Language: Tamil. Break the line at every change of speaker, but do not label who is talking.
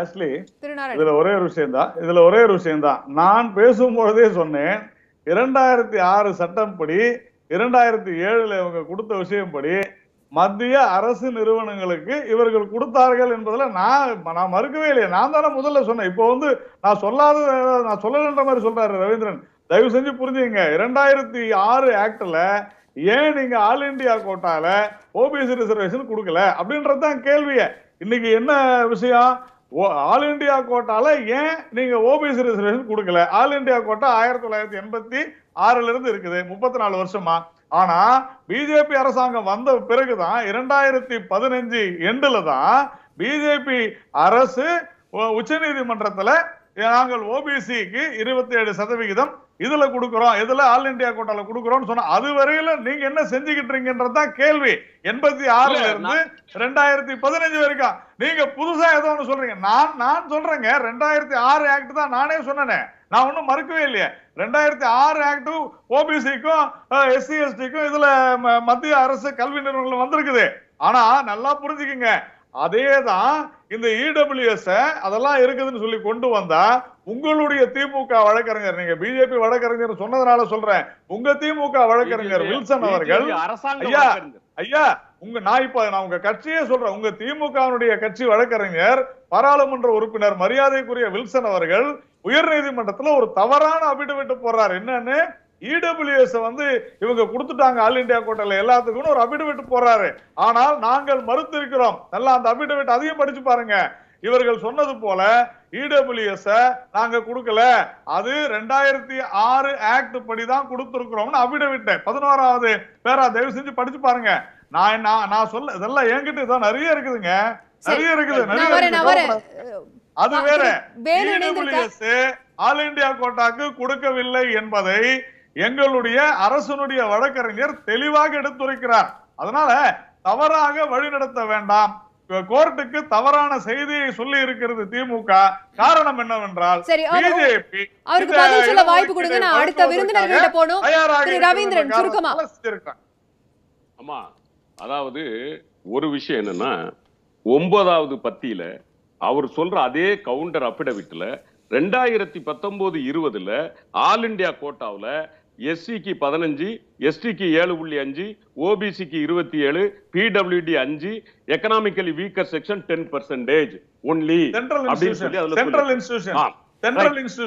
ஆக்சுவலி இதுல ஒரே ஒரு விஷயம் தான் இதுல ஒரே ஒரு விஷயம் தான் நான் பேசும்பொழுதே சொன்னேன் இரண்டாயிரத்தி ஆறு சட்டம் படி இரண்டாயிரத்தி ஏழுல இவங்க கொடுத்த விஷயம் படி மத்திய அரசு நிறுவனங்களுக்கு இவர்கள் கொடுத்தார்கள் என்பதில் நான் நான் மறுக்கவே இல்லையே நான் தானே முதல்ல சொன்னேன் இப்போ வந்து நான் சொல்லாத நான் சொல்லலன்ற மாதிரி சொல்றாரு ரவீந்திரன் தயவு செஞ்சு புரிஞ்சுங்க இரண்டாயிரத்தி ஆறு ஆக்டில் ஏன் நீங்க ஆல் இண்டியா கோட்டால ஓபிசி ரிசர்வேஷன் கொடுக்கல அப்படின்றது தான் கேள்வியை இன்னைக்கு என்ன விஷயம் ஆல் இண்டியா கோட்டால ஏன் நீங்க ஓபிசி ரிசர்வேஷன் கொடுக்கல ஆல் இண்டியா கோட்டா ஆயிரத்தி தொள்ளாயிரத்தி எண்பத்தி ஆறுல இருந்து இருக்குது முப்பத்தி நாலு வருஷமா ஆனா பிஜேபி அரசாங்கம் வந்த பிறகுதான் இரண்டாயிரத்தி பதினஞ்சு எண்டுல தான் பிஜேபி அரசு உச்ச நீதிமன்றத்துல நாங்கள் ஓபிசிக்கு இருபத்தி ஏழு சதவிகிதம் இதுல கொடுக்குறோம் இதுல ஆல் இந்தியா கோட்டால கொடுக்கிறோம் சொன்னா அது வரையில நீங்க என்ன செஞ்சுக்கிட்டு இருக்கீங்கன்றதுதான் கேள்வி எண்பத்தி ஆறுல இருந்து ரெண்டாயிரத்தி பதினஞ்சு வரைக்கும் நீங்க புதுசா ஏதோ ஒன்னு சொல்றீங்க நான் நான் சொல்றேங்க ரெண்டாயிரத்தி ஆறு ஆக்ட் தான் நானே சொன்னேன் நான் ஒண்ணும் மறுக்கவே இல்லையே ரெண்டாயிரத்தி ஆறு ஆக்டும் ஓபிசிக்கும் எஸ்சி எஸ்டிக்கும் இதுல மத்திய அரசு கல்வி நிறுவனங்கள் வந்திருக்குது ஆனா நல்லா புரிஞ்சுக்குங்க அதே தான் இந்த இடபிள்யூஎஸ் e அதெல்லாம் இருக்குதுன்னு சொல்லி கொண்டு வந்தா உங்களுடைய திமுக வழக்கறிஞர் நீங்க பிஜேபி வழக்கறிஞர் சொன்னதுனால சொல்றேன் உங்க திமுக வழக்கறிஞர் வில்சன் அவர்கள் ஐயா ஐயா உங்க நான் இப்ப நான் உங்க கட்சியே சொல்றேன் உங்க திமுகவினுடைய கட்சி வழக்கறிஞர் பாராளுமன்ற உறுப்பினர் மரியாதைக்குரிய வில்சன் அவர்கள் உயர் நீதிமன்றத்துல ஒரு தவறான அபிடவிட்டு போறாரு என்னன்னு இடபிள்யூஎஸ் e வந்து இவங்க கொடுத்துட்டாங்க ஆல் இண்டியா கோட்டையில் எல்லாத்துக்கும் ஒரு அபிடவிட் போறாரு ஆனால் நாங்கள் மறுத்து இருக்கிறோம் நல்லா அந்த அபிடவிட் அதிகம் படிச்சு பாருங்க இவர்கள் சொன்னது போல இடபிள்யூஎஸ் e நாங்க கொடுக்கல அது ரெண்டாயிரத்தி ஆறு ஆக்ட் படி தான் கொடுத்துருக்கிறோம்னு அபிடவிட் பதினோராவது பேரா தயவு செஞ்சு படிச்சு பாருங்க நான் நான் சொல்ல இதெல்லாம் என்கிட்ட இதான் நிறைய இருக்குதுங்க நிறைய இருக்குது நிறைய அது வேற இடபிள்யூஎஸ் ஆல் இந்தியா கோட்டாக்கு கொடுக்கவில்லை என்பதை எங்களுடைய அரசனுடைய வழக்கறிஞர் தெளிவாக எடுத்துரைக்கிறார் அதனால தவறாக வழிநடத்த வேண்டாம் கோர்ட்டுக்கு தவறான செய்தியை சொல்லி இருக்கிறது திமுக காரணம் என்னவென்றால் வாய்ப்பு கொடுங்க அடுத்த
அதாவது ஒரு விஷயம் என்னன்னா ஒன்பதாவது பத்தியில அவர் சொல்ற அதே கவுண்டர் அப்பிடவிட்டுல ரெண்டாயிரத்தி பத்தொன்பது இருபதுல ஆல் இண்டியா கோட்டாவில் எஸ்சிக்கு பதினஞ்சு எஸ்டிக்கு ஏழு புள்ளி அஞ்சு ஓபிசிக்கு இருபத்தி ஏழு பிடபிள்யூடி அஞ்சு economically weaker section ten percentage only central institution central institution